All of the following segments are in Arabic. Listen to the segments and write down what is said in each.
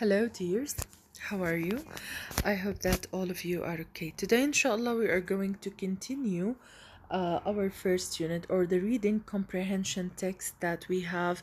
Hello, dears. How are you? I hope that all of you are okay. Today, inshallah, we are going to continue uh, our first unit or the reading comprehension text that we have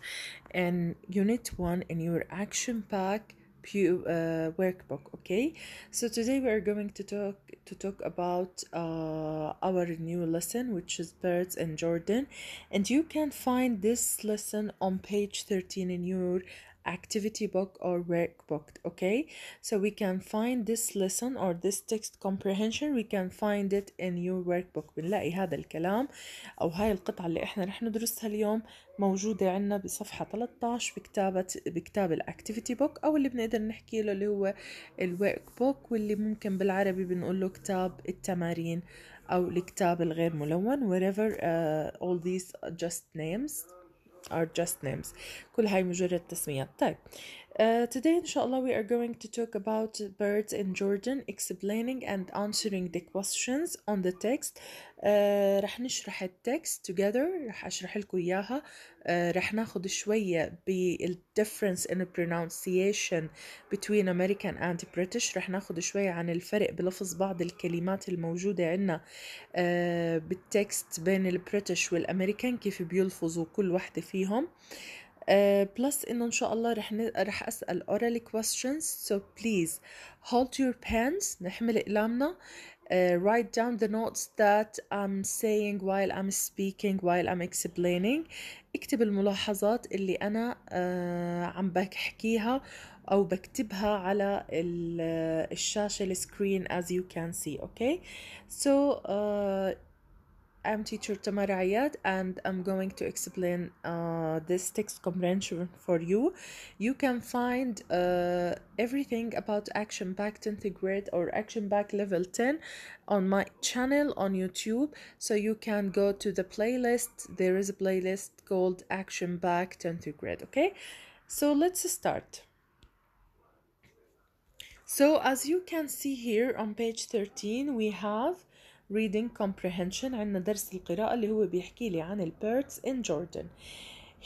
in Unit 1 in your action pack pu- uh, workbook okay so today we are going to talk to talk about uh, our new lesson which is birds in jordan and you can find this lesson on page 13 in your activity book or workbook okay so we can find this lesson or this text comprehension we can find it in your workbook بنلاقي هذا الكلام او هاي القطعة اللي احنا رح ندرسها اليوم موجودة عندنا بصفحة 13 بكتابة بكتاب الاكتيفيتي بوك او اللي بنقدر نحكي له اللي هو الورك بوك واللي ممكن بالعربي بنقول له كتاب التمارين او الكتاب الغير ملون wherever uh, آه، all these just names are just names كل هاي مجرد تسميات طيب Uh, today, inshallah, we are going to talk about birds in Jordan, explaining and answering the questions on the text. Uh, رح نشرح التكست together, رح أشرح لكم إياها. Uh, رح ناخد شوية بال difference in pronunciation between American and British. رح ناخد شوية عن الفرق بلفظ بعض الكلمات الموجودة عنا uh, بالتكست بين البريتش والأمريكان كيف بيلفظوا كل واحدة فيهم. Uh, بلس انه ان شاء الله رح ن... رح اسال orally questions so please hold your pens نحمل اقلامنا Uh, write down the notes that I'm saying while I'm speaking while I'm explaining اكتب الملاحظات اللي أنا uh, عم بحكيها أو بكتبها على الشاشة السكرين as you can see okay so uh, I'm teacher Tamar Ayad and I'm going to explain uh, this text comprehension for you. You can find uh, everything about Action Back 10th grade or Action Back level 10 on my channel on YouTube. So you can go to the playlist. There is a playlist called Action Back 10th grade. Okay, so let's start. So as you can see here on page 13, we have reading comprehension عندنا درس القراءة اللي هو بيحكي لي عن birds in Jordan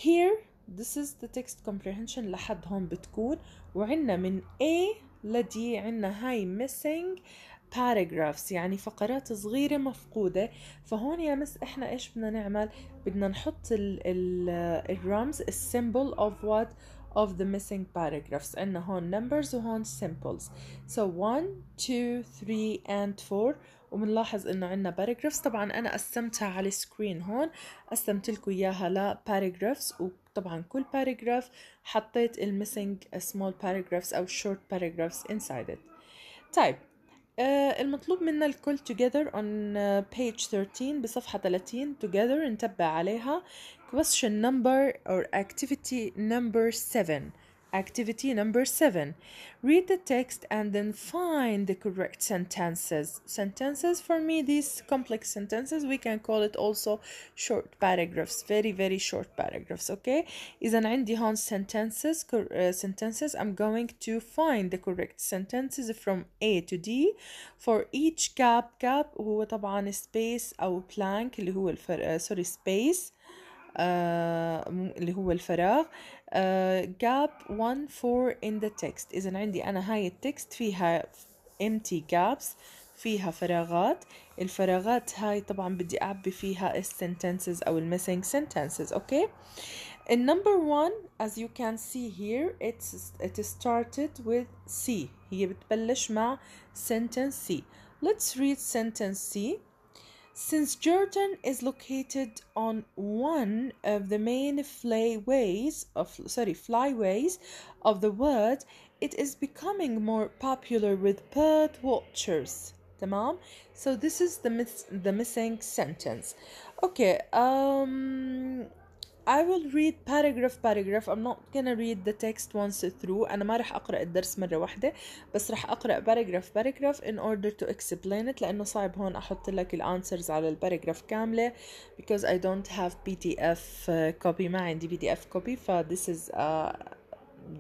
here this is the text comprehension لحد هون بتكون وعندنا من A ل D عندنا هاي missing paragraphs يعني فقرات صغيرة مفقودة فهون يا مس احنا ايش بدنا نعمل بدنا نحط ال ال الرمز symbol of what of the missing paragraphs عندنا هون numbers وهون symbols so 1 2 3 and 4 وبنلاحظ انه عندنا باراجرافز طبعا انا قسمتها على السكرين هون قسمت لكم اياها لباراجرافز وطبعا كل باراجراف حطيت الميسنج سمول باراجرافز او شورت باراجرافز inside it طيب آه المطلوب منا الكل together on آه، page 13 بصفحة 30 together نتبع عليها question number or activity number 7 Activity number seven. Read the text and then find the correct sentences. Sentences, for me, these complex sentences, we can call it also short paragraphs, very, very short paragraphs, okay? إذا عندي هون sentences, uh, sentences, I'm going to find the correct sentences from A to D for each gap, gap هو space أو blank اللي هو الفر... Uh, sorry, space uh, اللي جاب uh, 1 4 in the text إذا عندي أنا هاي التكست فيها empty gaps فيها فراغات الفراغات هاي طبعا بدي أعبي فيها السنتنسز أو المissing sentences أوكي In number one, as you can see here, it's, it started with C. هي بتبلش مع sentence C. Let's read sentence C. Since Jordan is located on one of the main flyways of sorry flyways of the world, it is becoming more popular with bird watchers. تمام so this is the miss the missing sentence okay um I will read paragraph paragraph I'm not gonna read the text once through أنا ما رح أقرأ الدرس مرة واحدة بس رح أقرأ paragraph paragraph in order to explain it لأنه صعب هون أحط لك الانسرز على الباراجراف كاملة because I don't have PDF copy ما عندي PDF copy ف this is a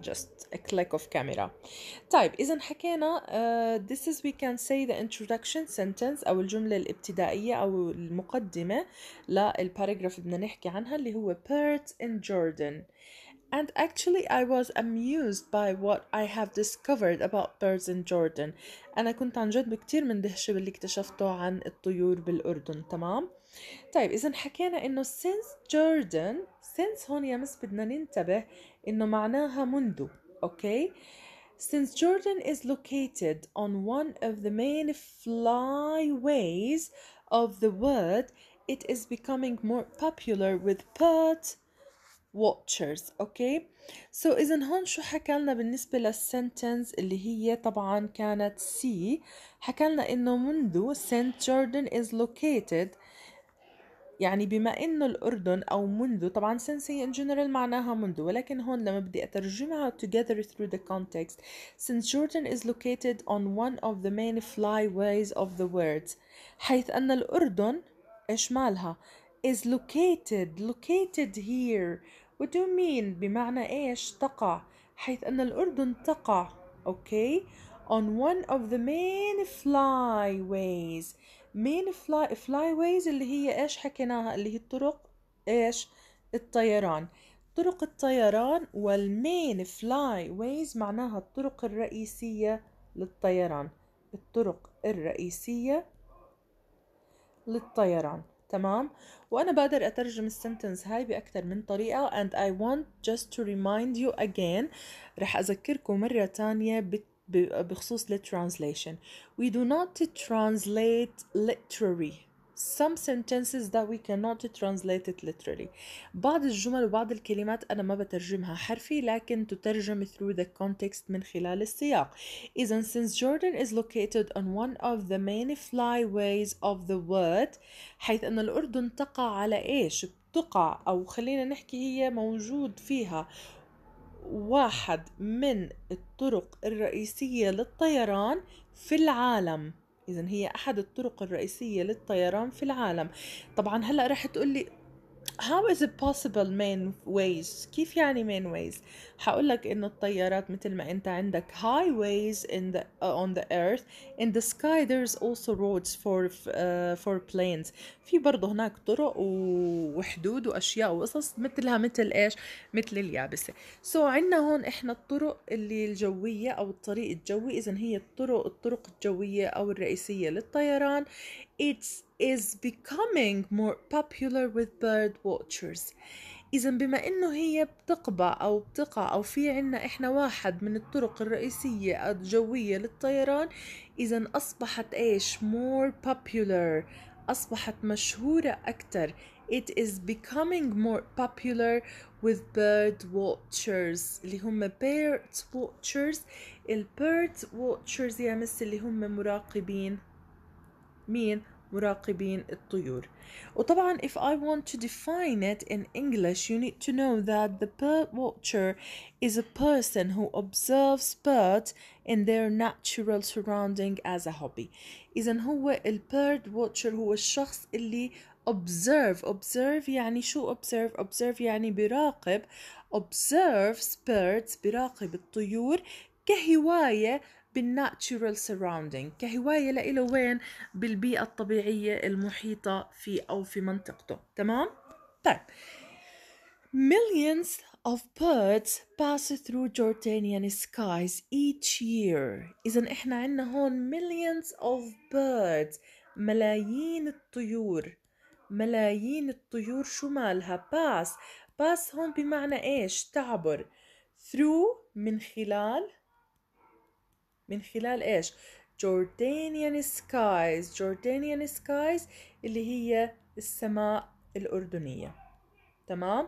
just a click of camera طيب إذا حكينا uh, this is we can say the introduction sentence أو الجملة الابتدائية أو المقدمة للباراجراف اللي بدنا نحكي عنها اللي هو Perth in Jordan And actually I was amused by what I have discovered about birds in Jordan أنا كنت عن جد كتير مندهشة باللي اكتشفته عن الطيور بالأردن تمام؟ طيب إذا حكينا إنه since Jordan since هون يا مس بدنا ننتبه إنه معناها منذ okay Since Jordan is located on one of the main flyways of the world, it is becoming more popular with bird watchers okay? so, is هون شو حكى لنا بالنسبة للسنتنس اللي هي طبعا كانت C حكى لنا انه منذ Saint Jordan is located يعني بما انه الاردن او منذ طبعا سينسي ان جنرال معناها منذ ولكن هون لما بدي اترجمها together through the context since Jordan is located on one of the main flyways of the world حيث ان الاردن ايش مالها is located located here what do you mean بمعنى ايش تقع حيث ان الاردن تقع اوكي okay? on one of the main flyways مين فلاي فلاي ويز اللي هي ايش حكيناها اللي هي الطرق ايش الطيران طرق الطيران والمين فلاي ويز معناها الطرق الرئيسية للطيران الطرق الرئيسية للطيران تمام وأنا بقدر أترجم السنتنس هاي بأكثر من طريقة and I want just to remind you again رح أذكركم مرة تانية بالت بخصوص translation we do not translate literally some sentences that we cannot translate it literally بعض الجمل وبعض الكلمات أنا ما بترجمها حرفي لكن تترجم through the context من خلال السياق إذا since Jordan is located on one of the main flyways of the world حيث أن الأردن تقع على إيش؟ تقع أو خلينا نحكي هي موجود فيها واحد من الطرق الرئيسية للطيران في العالم إذا هي أحد الطرق الرئيسية للطيران في العالم طبعا هلأ رح تقولي how is it possible main ways كيف يعني main ways حقولك ان الطيارات مثل ما أنت عندك highways in the, uh, on the earth in the sky there's also roads for uh, for planes في برضه هناك طرق وحدود وأشياء وقصص مثلها مثل إيش مثل اليابسة سو so, عندنا هون إحنا الطرق اللي الجوية أو الطريق الجوي إذا هي الطرق الطرق الجوية أو الرئيسية للطيران it is becoming more popular with bird watchers إذا بما إنه هي بتقبى أو بتقع أو في عنا إحنا واحد من الطرق الرئيسية الجوية للطيران إذا أصبحت إيش more popular أصبحت مشهورة أكتر It is becoming more popular with bird watchers اللي هم bird watchers ال bird watchers يا مس اللي هم مراقبين مين مراقبين الطيور وطبعا if I want to define it in English you need to know that the bird watcher is a person who observes birds in their natural surrounding as a hobby إذا هو ال bird watcher هو الشخص اللي observe observe يعني شو observe observe يعني براقب observes birds براقب الطيور كهواية بالناتشورال سراوندينج كهواية لإله وين بالبيئة الطبيعية المحيطة فيه أو في منطقته تمام؟ طيب Millions of birds pass through Jordanian skies each year. إذا إحنا عنا هون millions of birds ملايين الطيور ملايين الطيور شو مالها pass pass هون بمعنى إيش تعبر through من خلال من خلال ايش جوردانيان سكايز جوردانيان سكايز اللي هي السماء الأردنية تمام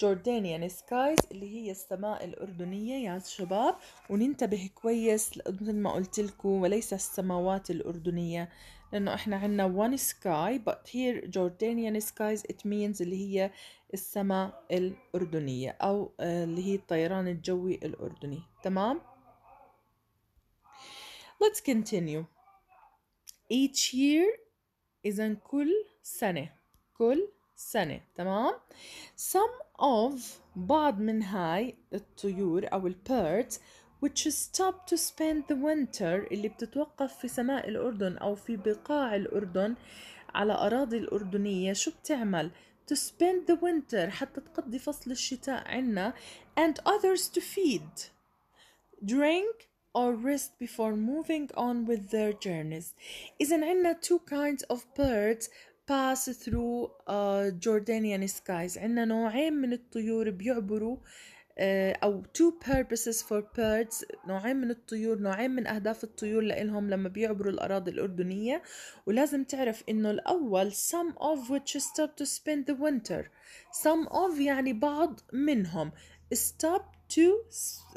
جوردانيان سكايز اللي هي السماء الأردنية يا شباب وننتبه كويس مثل ما قلت لكم وليس السماوات الأردنية لأنه إحنا عنا one sky but here Jordanian skies it means اللي هي السماء الأردنية أو آه، اللي هي الطيران الجوي الأردني تمام Let's continue. Each year إذا كل سنة كل سنة تمام some of بعض من هاي الطيور أو البيرد which stop to spend the winter اللي بتتوقف في سماء الأردن أو في بقاع الأردن على أراضي الأردنية شو بتعمل؟ to spend the winter حتى تقضي فصل الشتاء عنا and others to feed drink or rest before moving on with their journeys. إذا عندنا two kinds of birds pass through uh, Jordanian skies عندنا نوعين من الطيور بيعبروا uh, أو two purposes for birds نوعين من الطيور نوعين من أهداف الطيور لإلهم لما بيعبروا الأراضي الأردنية ولازم تعرف إنه الأول some of which stop to spend the winter some of يعني بعض منهم stop to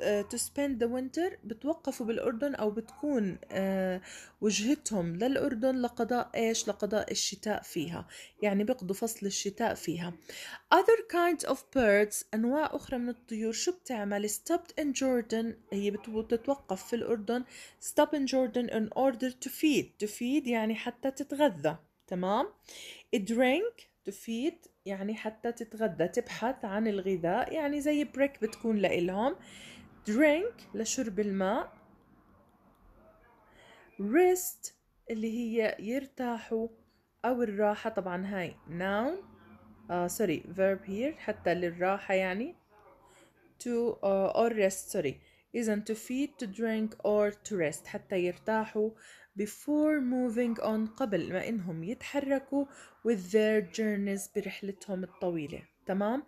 uh, to spend the winter بتوقفوا بالأردن أو بتكون uh, وجهتهم للأردن لقضاء إيش لقضاء الشتاء فيها يعني بيقضوا فصل الشتاء فيها other kinds of birds أنواع أخرى من الطيور شو بتعمل stopped in Jordan هي بتتوقف في الأردن stop in Jordan in order to feed to feed يعني حتى تتغذى تمام drink to feed يعني حتى تتغدى تبحث عن الغذاء يعني زي بريك بتكون لإلهم درينك لشرب الماء rest اللي هي يرتاحوا أو الراحة طبعا هاي noun آه سوري verb here حتى للراحة يعني to uh, or rest sorry إذا to feed to drink or to rest حتى يرتاحوا before moving on قبل ما إنهم يتحركوا with their journeys برحلتهم الطويلة تمام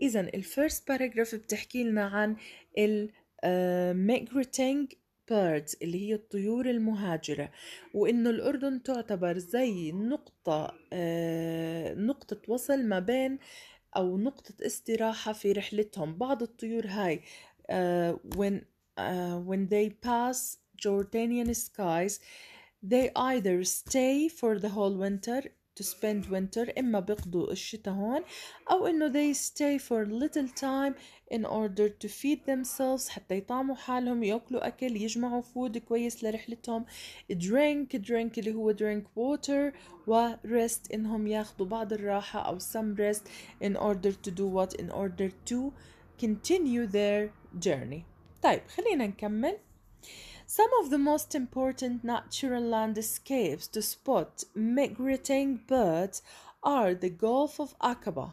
إذا الفيرست باراجراف بتحكي لنا عن ال آه، migrating birds اللي هي الطيور المهاجرة وإنه الأردن تعتبر زي نقطة آه، نقطة وصل ما بين أو نقطة استراحة في رحلتهم بعض الطيور هاي آه، when when they pass Jordanian skies they either stay for the whole winter to spend winter إما بيقضوا الشتاء هون أو إنه they stay for little time in order to feed themselves حتى يطعموا حالهم يأكلوا أكل يجمعوا food كويس لرحلتهم drink drink اللي هو drink water و rest إنهم ياخدوا بعض الراحة أو some rest in order to do what in order to continue their journey طيب خلينا نكمل some of the most important natural landscapes to spot migrating birds are the Gulf of Aqaba,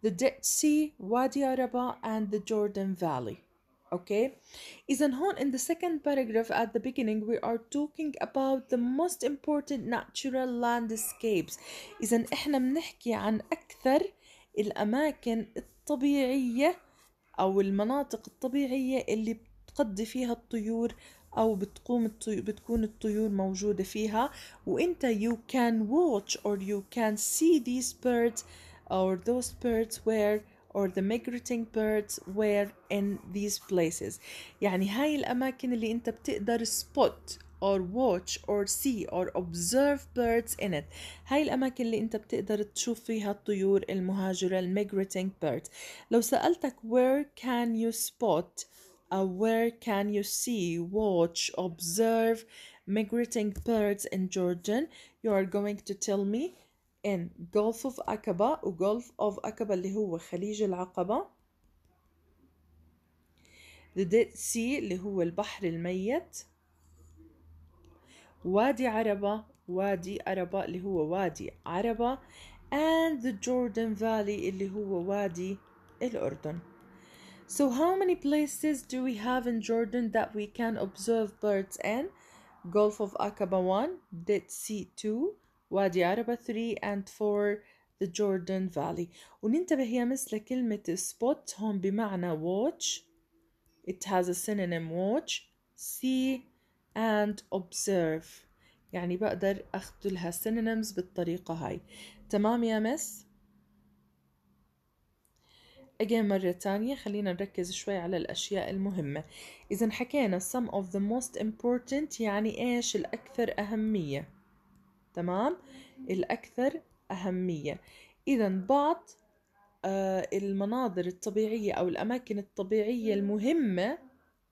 the Dead Sea, Wadi Araba, and the Jordan Valley. Okay, إذا هون in the second paragraph at the beginning we are talking about the most important natural landscapes إذا إحنا بنحكي عن أكثر الأماكن الطبيعية أو المناطق الطبيعية اللي بتقضي فيها الطيور أو بتقوم الطيو بتكون الطيور موجودة فيها وأنت you can watch or you can see these birds or those birds where or the migrating birds were in these places يعني هاي الأماكن اللي أنت بتقدر spot or watch or see or observe birds in it هاي الأماكن اللي أنت بتقدر تشوف فيها الطيور المهاجرة الميجريتنج birds لو سألتك where can you spot Uh, where can you see, watch, observe migrating birds in Jordan? You are going to tell me in Gulf of Aqaba or Gulf of Aqaba اللي هو خليج العقبة The Dead Sea اللي هو البحر الميت وادي عربة وادي عربة اللي هو وادي عربة and the Jordan Valley اللي هو وادي الأردن so, how many places do we have in Jordan that we can observe birds in? Gulf of Aqaba 1, Dead Sea 2, Wadi Araba 3 and 4 the Jordan Valley وننتبه هي مثل كلمة spot هون بمعنى watch it has a synonym watch see and observe يعني بقدر أخذ لها synonyms بالطريقة هاي تمام يا مس؟ again مرة تانية خلينا نركز شوي على الأشياء المهمة إذا حكينا some of the most important يعني إيش الأكثر أهمية تمام الأكثر أهمية إذا بعض آه، المناظر الطبيعية أو الأماكن الطبيعية المهمة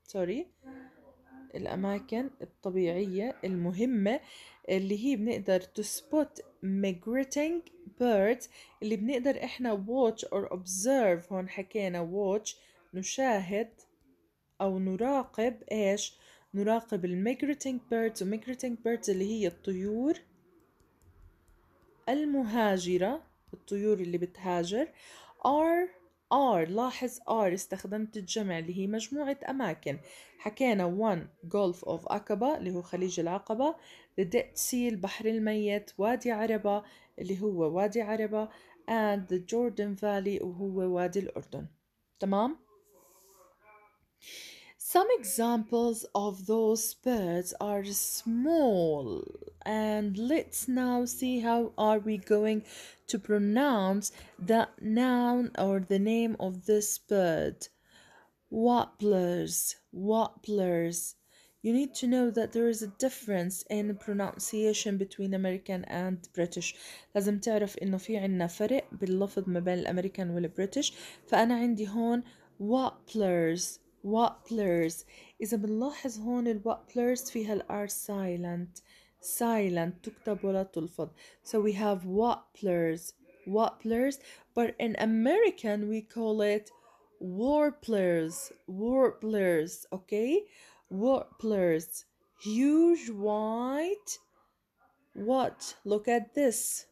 سوري الأماكن الطبيعية المهمة اللي هي بنقدر to spot migrating birds اللي بنقدر احنا watch or observe هون حكينا watch نشاهد او نراقب ايش نراقب migrating birds migrating birds اللي هي الطيور المهاجرة الطيور اللي بتهاجر are are لاحظ are استخدمت الجمع اللي هي مجموعة أماكن حكينا one Gulf of Aqaba اللي هو خليج العقبة The Sea, البحر الميت وادي عربة اللي هو وادي عربة and the Jordan Valley وهو وادي الأردن تمام؟ Some examples of those birds are small and let's now see how are we going to pronounce the noun or the name of this bird. Warblers, warblers, you need to know that there is a difference in pronunciation between American and British لازم تعرف انه في عنا فرق باللفظ ما بين الامريكان والبريتش فانا عندي هون وابلرز وابلرز اذا بنلاحظ هون الوابلرز فيها الار سايلنت silent تكتب ولا تلفظ so we have wapplers warblers but in American we call it warblers warblers okay warblers, huge white. What? Look at this.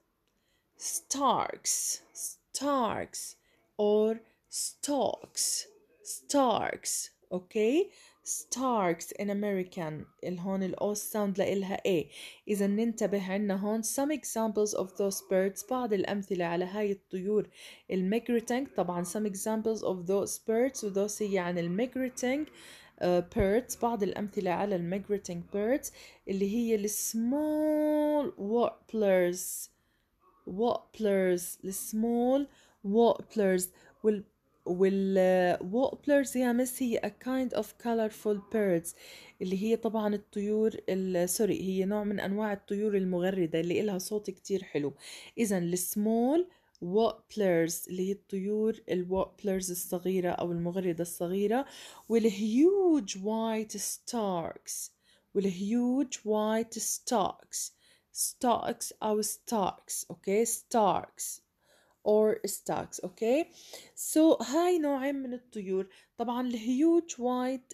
Starks, starks, or stalks, starks. Okay? Starks. in American الهون الاوس sound لإلها a. اذا ننتبه عنا هون some examples of those birds بعض الامثله على هاي الطيور الميجريتنج طبعا some examples of those birds وذوس هي عن الميجريتنج بيردز آه، بعض الأمثلة على الميجريتنج بيردز اللي هي السمول وابلرز وابلرز السمول وابلرز وال والوابلرز آه، يا مس هي a kind of colorful birds اللي هي طبعا الطيور سوري هي نوع من انواع الطيور المغردة اللي إلها صوت كتير حلو اذا السمول وابلرز اللي هي الطيور الوابلرز الصغيرة أو المغردة الصغيرة والهيوج وايت ستاركس والهيوج وايت ستاركس ستاركس أو ستاركس أوكي ستاركس or stacks okay so هاي نوعين من الطيور طبعا الهيوج وايت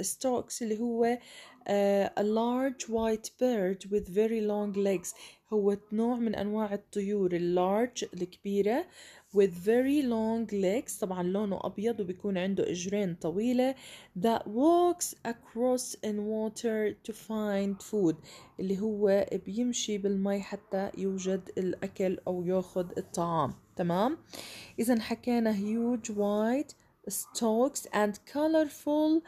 ستوكس اللي هو uh, a large white bird with very long legs هو نوع من أنواع الطيور اللارج الكبيرة with very long legs طبعا لونه أبيض وبيكون عنده إجرين طويلة that walks across in water to find food اللي هو بيمشي بالماء حتى يوجد الأكل أو يأخذ الطعام تمام إذا حكينا huge white stalks and colorful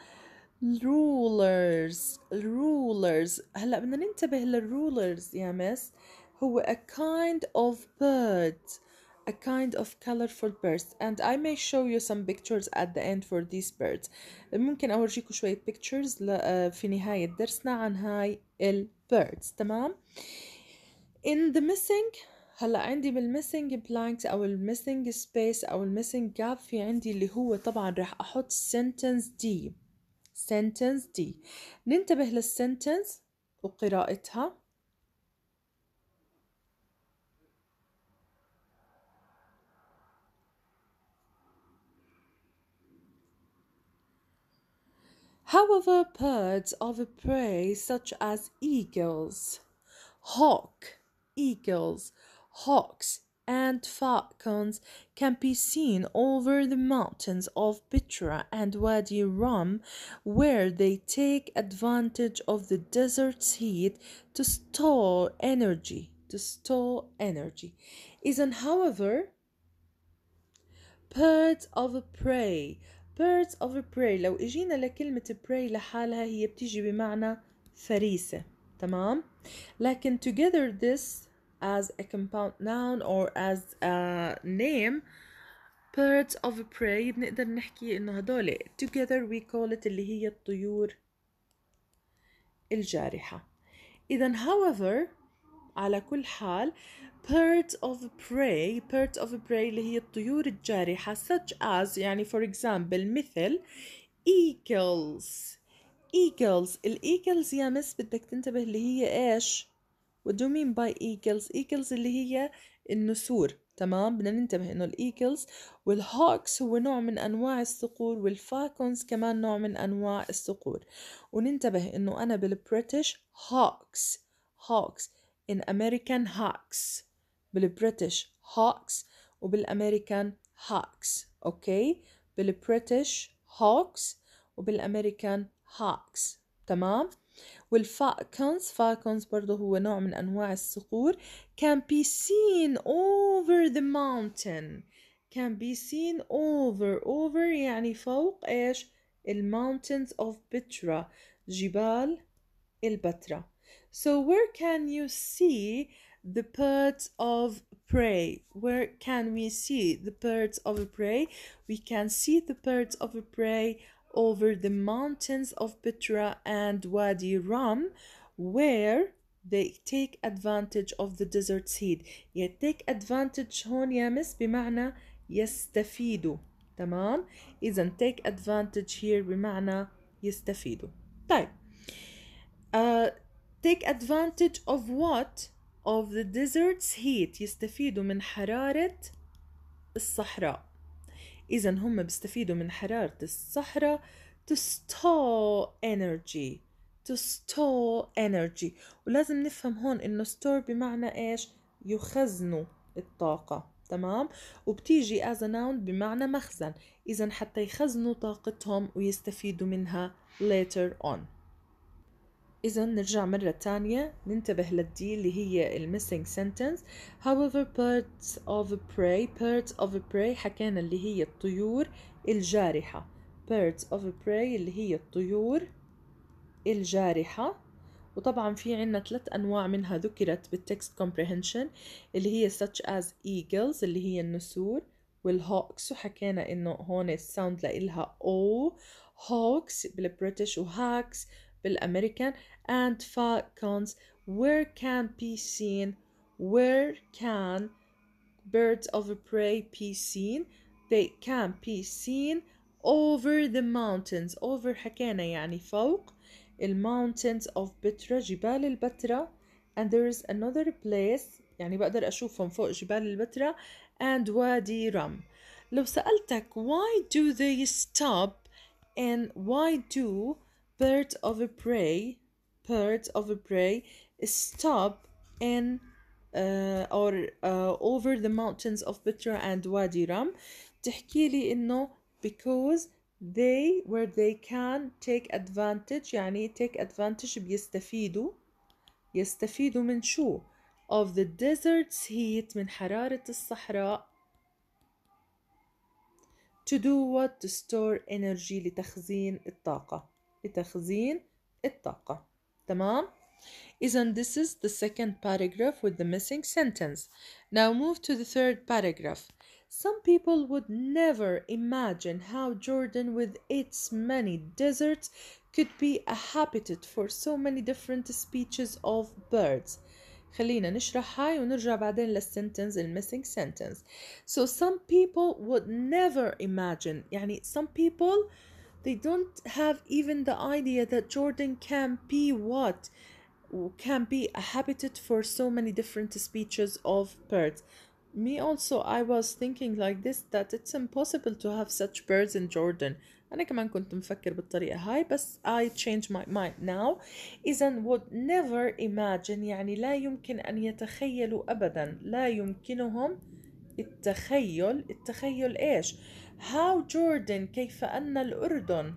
rulers rulers هلا بدنا ننتبه للرولرز يا مس هو a kind of bird a kind of colorful bird and I may show you some pictures at the end for these birds ممكن أورجيكم شوية pictures في نهاية درسنا عن هاي ال birds تمام in the missing هلا عندي بالmissing blanks أو missing space أو missing gap في عندي اللي هو طبعا رح أحط sentence deep sentence D ننتبه للسنتنس وقراءتها However, birds of prey such as eagles, hawk, eagles, hawks, and falcons can be seen over the mountains of Petra and Wadi Rum, where they take advantage of the desert's heat to store energy. To store energy. Isn't, however, birds of prey birds of prey لو اجينا لكلمة prey لحالها هي بتيجي بمعنى فريسة تمام لكن together this as a compound noun or as a name birds of prey بنقدر نحكي إنه هدول together we call it اللي هي الطيور الجارحة إذا however على كل حال birds of prey birds of prey اللي هي الطيور الجارحة such as يعني for example مثل eagles eagles الايجلز يا مس بدك تنتبه اللي هي ايش what do you mean by eagles eagles اللي هي النسور تمام بدنا ننتبه انه الايجلز والهوكس هو نوع من انواع الصقور والفالكونز كمان نوع من انواع الصقور وننتبه انه انا بالبريتش هوكس هوكس in American hawks بالبريتش hawks وبالامريكان hawks اوكي بالبريتش hawks وبالامريكان hawks تمام والفاكنز فاكنز برضه هو نوع من أنواع الصقور can be seen over the mountain can be seen over over يعني فوق إيش ال mountains of Petra جبال البتراء So where can you see the birds of prey? Where can we see the birds of prey? We can see the birds of prey over the mountains of Petra and Wadi Rum, where they take advantage of the desert's heat Yes, take advantage هون يا miss بمعنى يستفيدوا تمام إذا take advantage here بمعنى يستفيدوا طيب uh, take advantage of what of the desert's heat يستفيدوا من حرارة الصحراء إذا هم بيستفيدوا من حرارة الصحراء to store energy to store energy ولازم نفهم هون إنه store بمعنى إيش يخزنوا الطاقة تمام وبتيجي as a noun بمعنى مخزن إذا حتى يخزنوا طاقتهم ويستفيدوا منها later on إذا نرجع مرة تانية ننتبه للدي اللي هي missing sentence however birds of prey birds of prey حكينا اللي هي الطيور الجارحة birds of prey اللي هي الطيور الجارحة وطبعا في عنا ثلاث أنواع منها ذكرت بالtext comprehension اللي هي such as eagles اللي هي النسور والهوكس وحكينا إنه هون الساوند لإلها أو هوكس بالبريتش وهاكس بالأمريكان and falcons where can be seen where can birds of prey be seen they can be seen over the mountains over حكينا يعني فوق الماونتينز of بترا جبال البتراء and there is another place يعني بقدر أشوفهم فوق جبال البتراء and وادي رم لو سألتك why do they stop and why do bird of a prey bird of a prey stop in uh, or uh, over the mountains of Petra and Wadi Ram تحكي لي إنه because they where they can take advantage يعني take advantage بيستفيدوا يستفيدوا من شو of the desert's heat من حرارة الصحراء to do what to store energy لتخزين الطاقة لتخزين الطاقة تمام إذن this is the second paragraph with the missing sentence now move to the third paragraph some people would never imagine how Jordan with its many deserts could be a habitat for so many different species of birds خلينا نشرح هاي ونرجع بعدين للسنتنس الميسنج سنتنس so some people would never imagine يعني some people They don't have even the idea that Jordan can be what? Can be a habitat for so many different species of birds. Me also, I was thinking like this that it's impossible to have such birds in Jordan. أنا كمان كنت مفكر بالطريقة هاي بس I change my mind now إذا would never imagine يعني لا يمكن أن يتخيلوا أبدا لا يمكنهم التخيل التخيل إيش How Jordan كيف أن الأردن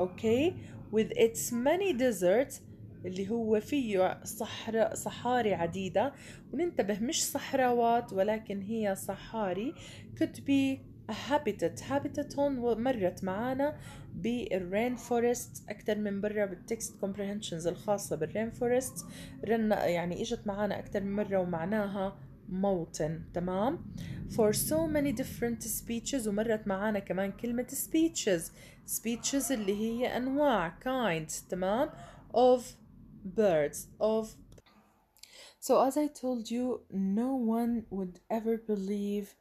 okay with its many deserts اللي هو فيه صحراء صحاري عديدة وننتبه مش صحراوات ولكن هي صحاري could be a habitat habitat هون مرت معانا بالرين فورست أكتر من برا بالتكست comprehensions الخاصة بالرين فورست رن يعني إجت معانا أكتر من مرة ومعناها موطن تمام for so many different speeches ومرت معانا كمان كلمة speeches speeches اللي هي أنواع kinds تمام of birds of So as I told you, no one would ever believe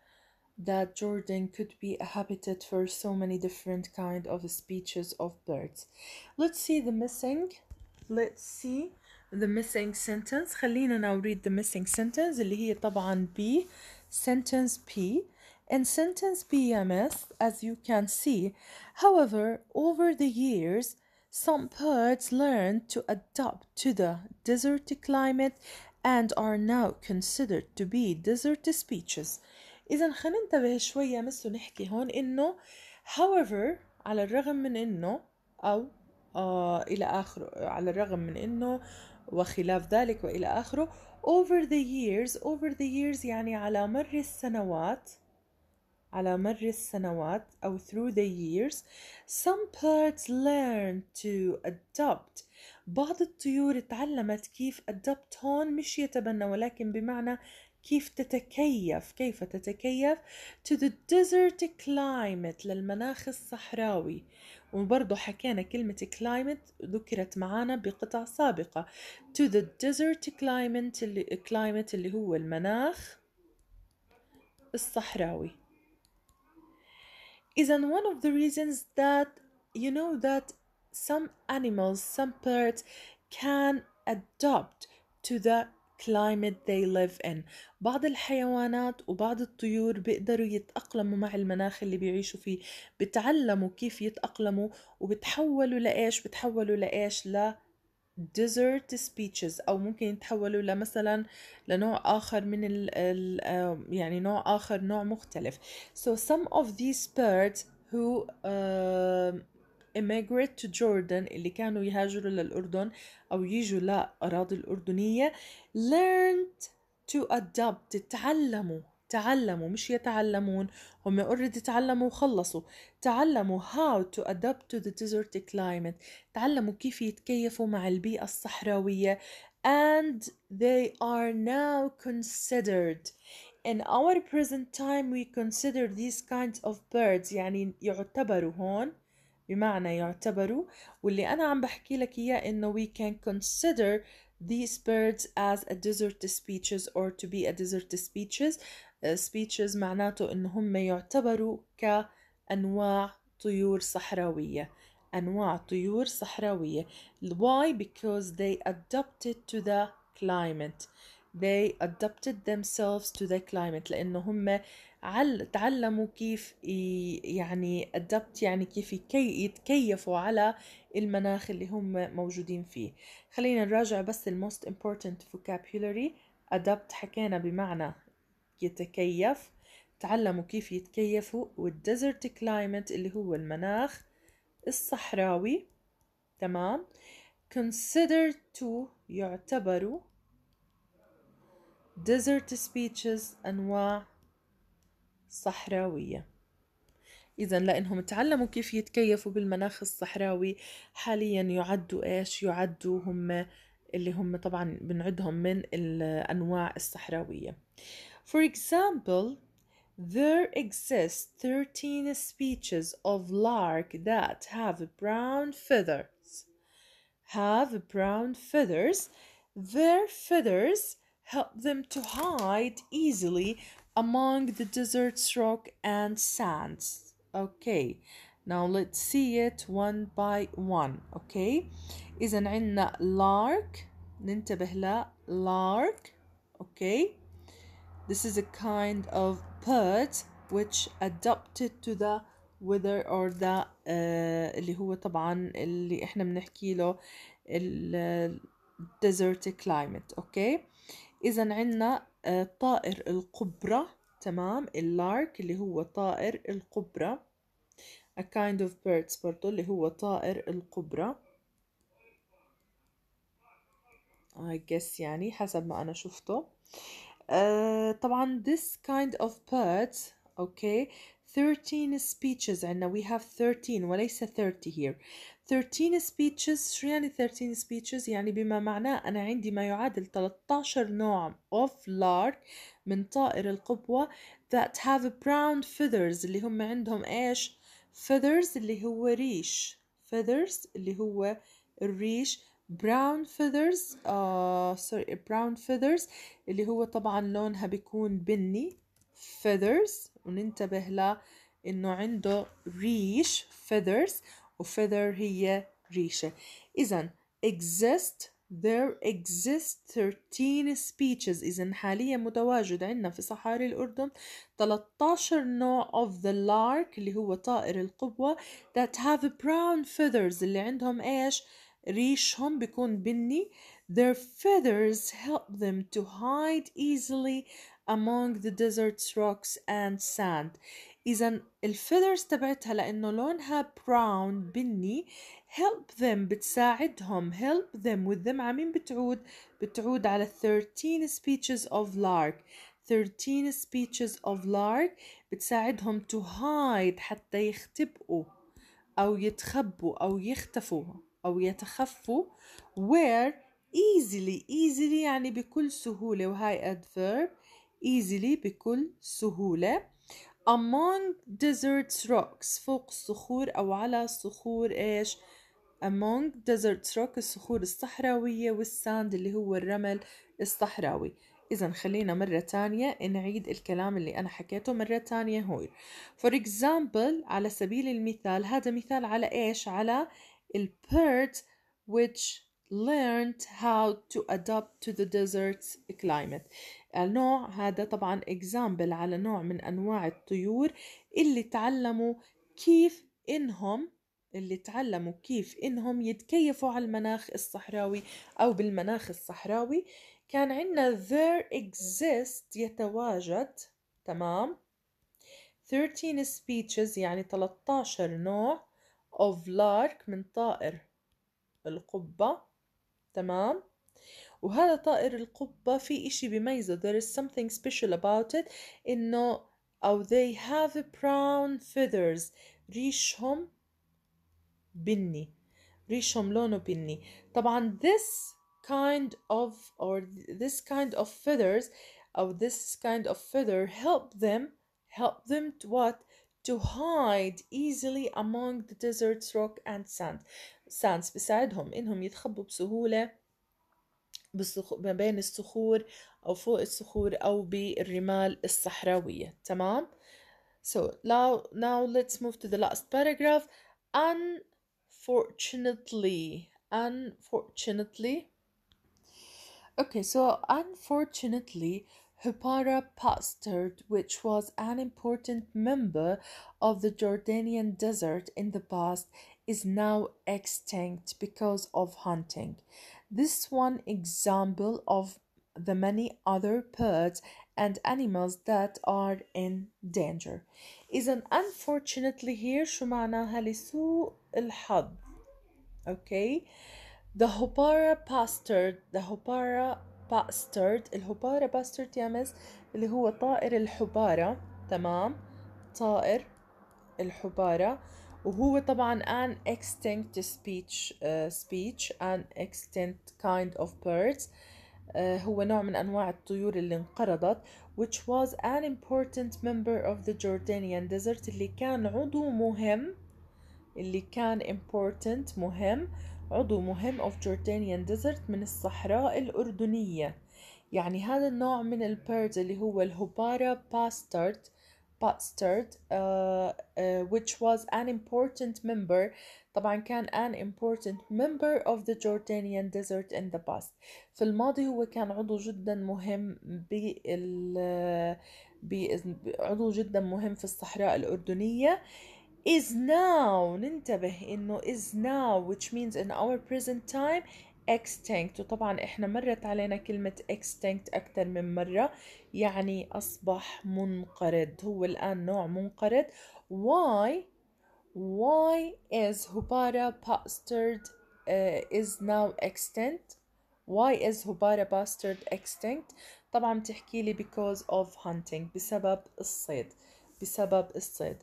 that Jordan could be a habitat for so many different kind of speeches of birds. Let's see the missing. Let's see the missing sentence خلينا now read the missing sentence اللي هي طبعا B sentence P And sentence B BMS as you can see however over the years some birds learned to adapt to the desert climate and are now considered to be desert species إذا خلينا ننتبه شوية مثل نحكي هون إنه however على الرغم من إنه أو آه إلى آخره على الرغم من إنه وخلاف ذلك وإلى آخره over the years over the years يعني على مر السنوات على مر السنوات أو through the years some birds learn to adopt بعض الطيور تعلمت كيف adopt هون مش يتبنى ولكن بمعنى كيف تتكيف كيف تتكيف to the desert climate للمناخ الصحراوي وبرضو حكينا كلمة climate ذكرت معانا بقطع سابقة to the desert climate اللي, climate اللي هو المناخ الصحراوي is one of the reasons that you know that some animals some birds can adapt to the climate they live in بعض الحيوانات وبعض الطيور بيقدروا يتأقلموا مع المناخ اللي بيعيشوا فيه بتعلموا كيف يتأقلموا وبتحولوا لإيش بتحولوا لإيش ل desert speeches أو ممكن يتحولوا لمثلا لنوع آخر من ال يعني نوع آخر نوع مختلف so some of these birds who uh, immigrate to Jordan اللي كانوا يهاجروا للأردن أو يجوا لأراضي الأردنية learned to adopt تعلموا تعلموا مش يتعلمون هم اوريدي تعلموا وخلصوا تعلموا how to adapt to the desert climate تعلموا كيف يتكيفوا مع البيئة الصحراوية and they are now considered in our present time we consider these kinds of birds يعني يعتبروا هون بمعنى يعتبروا واللي أنا عم بحكي لك إياه إنه we can consider these birds as a desert species or to be a desert species uh, speeches معناته إن هم يعتبروا كأنواع طيور صحراوية أنواع طيور صحراوية why because they adapted to the climate they adapted themselves to the climate لأنه هم عل... تعلموا كيف ي... يعني ادبت يعني كيف يكي... يتكيفوا على المناخ اللي هم موجودين فيه خلينا نراجع بس الموست important vocabulary ادبت حكينا بمعنى يتكيف تعلموا كيف يتكيفوا والديزرت كلايمت اللي هو المناخ الصحراوي تمام consider to يعتبروا desert speeches أنواع صحراوية إذا لأنهم تعلموا كيف يتكيفوا بالمناخ الصحراوي حاليا يعدوا إيش يعدوا هم اللي هم طبعا بنعدهم من الأنواع الصحراوية For example There exist 13 species of lark that have brown feathers. Have brown feathers. Their feathers help them to hide easily among the desert's rock and sands okay now let's see it one by one okay is an inna lark ننتبه lark okay this is a kind of bird which adapted to the weather or the uh, اللي هو طبعا اللي احنا بنحكي له ال desert climate okay إذا عندنا آه، طائر القبرة تمام اللارك اللي هو طائر القبرة a kind of birds برضو اللي هو طائر القبرة I guess يعني حسب ما أنا شفته uh, طبعا this kind of birds okay 13 speeches عندنا we have 13 وليس 30 here 13 speeches شو يعني 13 speeches يعني بما معناه أنا عندي ما يعادل 13 نوع of lark من طائر القبوة that have brown feathers اللي هم عندهم إيش feathers اللي هو ريش feathers اللي هو الريش brown feathers uh, sorry brown feathers اللي هو طبعا لونها بيكون بني feathers وننتبه ل انه عنده ريش feathers وfeather هي ريشة إذا exist there exist 13 species إذا حاليا متواجد عندنا في صحاري الأردن 13 نوع of the lark اللي هو طائر القبوة that have brown feathers اللي عندهم إيش ريشهم بيكون بني their feathers help them to hide easily among the desert's rocks and sand إذا الفيذرز تبعتها لأنه لونها براون بني help them بتساعدهم help them with them عمين بتعود بتعود على 13 speeches of lark 13 speeches of lark بتساعدهم to hide حتى يختبئوا أو يتخبوا أو يختفوا أو يتخفوا where easily easily يعني بكل سهولة وهاي adverb easily بكل سهولة among desert rocks فوق الصخور أو على صخور إيش among desert rock الصخور الصحراوية والساند اللي هو الرمل الصحراوي إذا خلينا مرة تانية نعيد الكلام اللي أنا حكيته مرة تانية هون for example على سبيل المثال هذا مثال على إيش على ال bird which learned how to adapt to the desert climate النوع هذا طبعا اكزامبل على نوع من انواع الطيور اللي تعلموا كيف انهم اللي تعلموا كيف انهم يتكيفوا على المناخ الصحراوي او بالمناخ الصحراوي كان عندنا there exist يتواجد تمام 13 species يعني 13 نوع of lark من طائر القبة تمام وهذا طائر القبة في إشي بميزه there is something special about it إنه أو they have brown feathers ريشهم بني ريشهم لونه بني طبعا this kind of or this kind of feathers or this kind of feather help them help them to what to hide easily among the deserts rock and sand sands بساعدهم إنهم يتخبوا بسهولة ما بين الصخور أو فوق الصخور أو بالرمال الصحراوية تمام؟ So now, now let's move to the last paragraph. Unfortunately, unfortunately. Okay, so unfortunately, Hupara Pastard, which was an important member of the Jordanian desert in the past, is now extinct because of hunting. This is one example of the many other birds and animals that are in danger. is an unfortunately here shumana Halisu لسوء الحظ. Okay. The Hopara bastard, the Hopara bastard, الهبارة bastard يا مس اللي هو طائر الحبارة تمام طائر الحبارة وهو طبعا an extinct speech uh, speech an extinct kind of birds uh, هو نوع من أنواع الطيور اللي انقرضت which was an important member of the Jordanian desert اللي كان عضو مهم اللي كان important مهم عضو مهم of Jordanian desert من الصحراء الأردنية يعني هذا النوع من البيرد اللي هو الهبارة باسترد باسترد uh, uh, which was an important member طبعا كان an important member of the Jordanian desert in the past في الماضي هو كان عضو جدا مهم بال عضو جدا مهم في الصحراء الأردنية is now ننتبه إنه is now which means in our present time extinct وطبعا احنا مرت علينا كلمة extinct أكثر من مرة يعني أصبح منقرض هو الآن نوع منقرض why why is Hubara bastard uh, is now extinct why is Hubara bastard extinct طبعا بتحكي لي because of hunting بسبب الصيد بسبب الصيد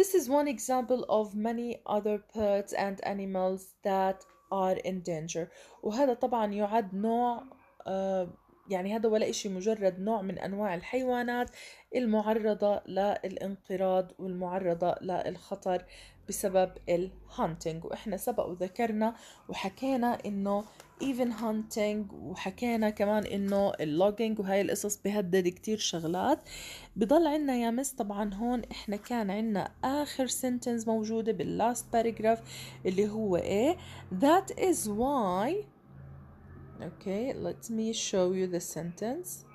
this is one example of many other birds and animals that are in danger وهذا طبعا يعد نوع آه، يعني هذا ولا إشي مجرد نوع من أنواع الحيوانات المعرضة للانقراض والمعرضة للخطر بسبب الهانتنج واحنا سبق وذكرنا وحكينا انه ايفن هانتنج وحكينا كمان انه اللوجينج وهاي القصص بهدد كتير شغلات بضل عنا يا مس طبعا هون احنا كان عنا اخر سنتنس موجودة باللاست باراجراف اللي هو ايه that is why okay let me show you the sentence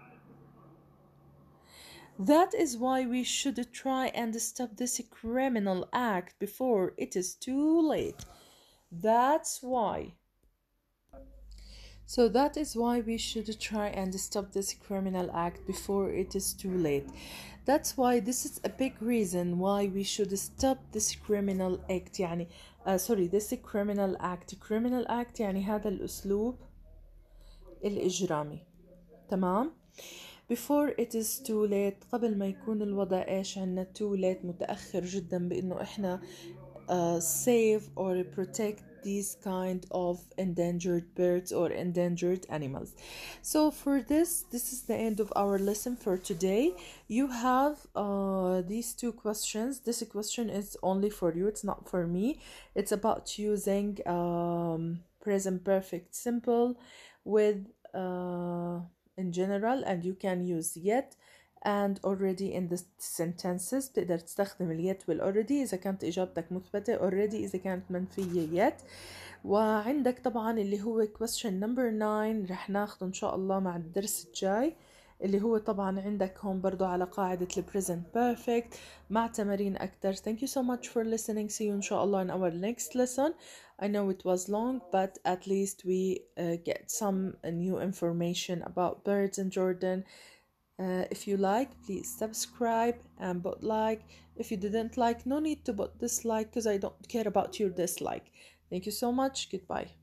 That is why we should try and stop this criminal act before it is too late. That's why. So that is why we should try and stop this criminal act before it is too late. That's why this is a big reason why we should stop this criminal act يعني uh, sorry this criminal act criminal act يعني هذا الأسلوب الإجرامي تمام؟ before it is too late قبل ما يكون الوضع ايش عنا too late متأخر جدا بانه احنا uh, save or protect these kind of endangered birds or endangered animals so for this this is the end of our lesson for today you have uh, these two questions this question is only for you it's not for me it's about using um, present perfect simple with uh, in general and you can use yet and already in the sentences بتقدر تستخدم ال yet وال already إذا كانت إجابتك مثبتة already إذا كانت منفية yet وعندك طبعا اللي هو question number 9 رح ناخده إن شاء الله مع الدرس الجاي اللي هو طبعا عندك هون برضو على قاعدة ال present perfect مع تمارين أكتر thank you so much for listening see you إن شاء الله in our next lesson I know it was long, but at least we uh, get some uh, new information about birds in Jordan. Uh, if you like, please subscribe and but like. If you didn't like, no need to but dislike because I don't care about your dislike. Thank you so much. Goodbye.